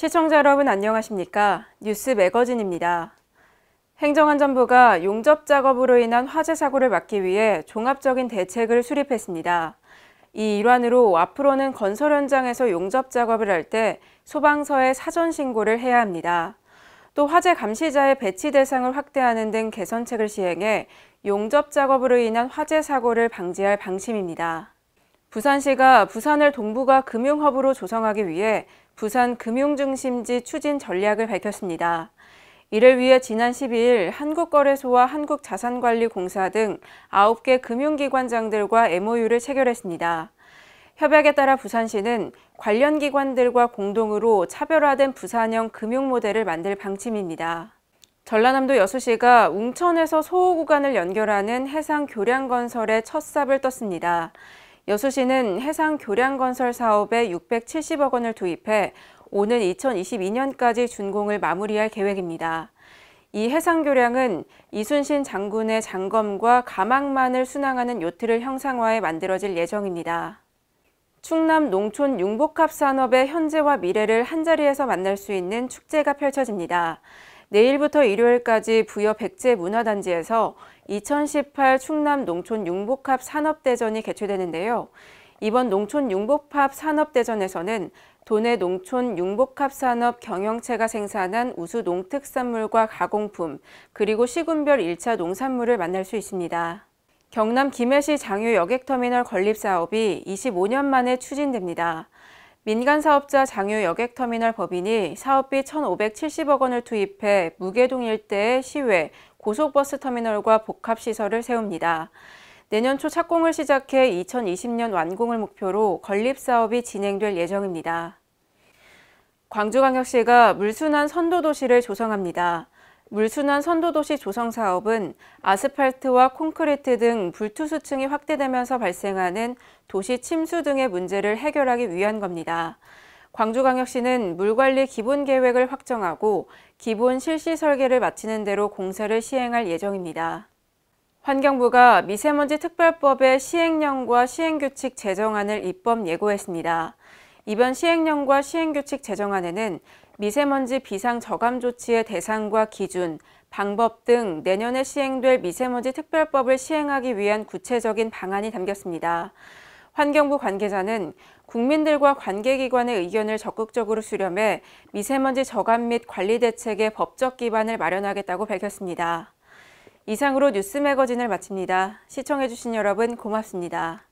시청자 여러분 안녕하십니까? 뉴스 매거진입니다. 행정안전부가 용접 작업으로 인한 화재 사고를 막기 위해 종합적인 대책을 수립했습니다. 이 일환으로 앞으로는 건설 현장에서 용접 작업을 할 때 소방서에 사전 신고를 해야 합니다. 또 화재 감시자의 배치 대상을 확대하는 등 개선책을 시행해 용접 작업으로 인한 화재 사고를 방지할 방침입니다. 부산시가 부산을 동북아 금융허브로 조성하기 위해 부산 금융중심지 추진 전략을 밝혔습니다. 이를 위해 지난 12일 한국거래소와 한국자산관리공사 등 9개 금융기관장들과 MOU를 체결했습니다. 협약에 따라 부산시는 관련 기관들과 공동으로 차별화된 부산형 금융 모델을 만들 방침입니다. 전라남도 여수시가 웅천에서 소호 구간을 연결하는 해상 교량 건설의 첫 삽을 떴습니다. 여수시는 해상 교량 건설 사업에 670억 원을 투입해 오는 2022년까지 준공을 마무리할 계획입니다. 이 해상교량은 이순신 장군의 장검과 가망만을 순항하는 요트를 형상화해 만들어질 예정입니다. 충남 농촌 융복합 산업의 현재와 미래를 한자리에서 만날 수 있는 축제가 펼쳐집니다. 내일부터 일요일까지 부여 백제 문화단지에서 2018 충남 농촌 융복합 산업대전이 개최되는데요. 이번 농촌 융복합 산업대전에서는 도내 농촌 융복합 산업 경영체가 생산한 우수 농특산물과 가공품, 그리고 시군별 1차 농산물을 만날 수 있습니다. 경남 김해시 장유 여객터미널 건립 사업이 25년 만에 추진됩니다. 민간 사업자 장유 여객터미널 법인이 사업비 1,570억 원을 투입해 무계동 일대의 시외, 고속버스 터미널과 복합시설을 세웁니다. 내년 초 착공을 시작해 2020년 완공을 목표로 건립 사업이 진행될 예정입니다. 광주광역시가 물순환 선도도시를 조성합니다. 물순환 선도도시 조성 사업은 아스팔트와 콘크리트 등 불투수층이 확대되면서 발생하는 도시 침수 등의 문제를 해결하기 위한 겁니다. 광주광역시는 물관리 기본 계획을 확정하고 기본 실시 설계를 마치는 대로 공사를 시행할 예정입니다. 환경부가 미세먼지 특별법의 시행령과 시행규칙 제정안을 입법 예고했습니다. 이번 시행령과 시행규칙 제정안에는 미세먼지 비상 저감 조치의 대상과 기준, 방법 등 내년에 시행될 미세먼지 특별법을 시행하기 위한 구체적인 방안이 담겼습니다. 환경부 관계자는 국민들과 관계기관의 의견을 적극적으로 수렴해 미세먼지 저감 및 관리 대책의 법적 기반을 마련하겠다고 밝혔습니다. 이상으로 뉴스 매거진을 마칩니다. 시청해주신 여러분 고맙습니다.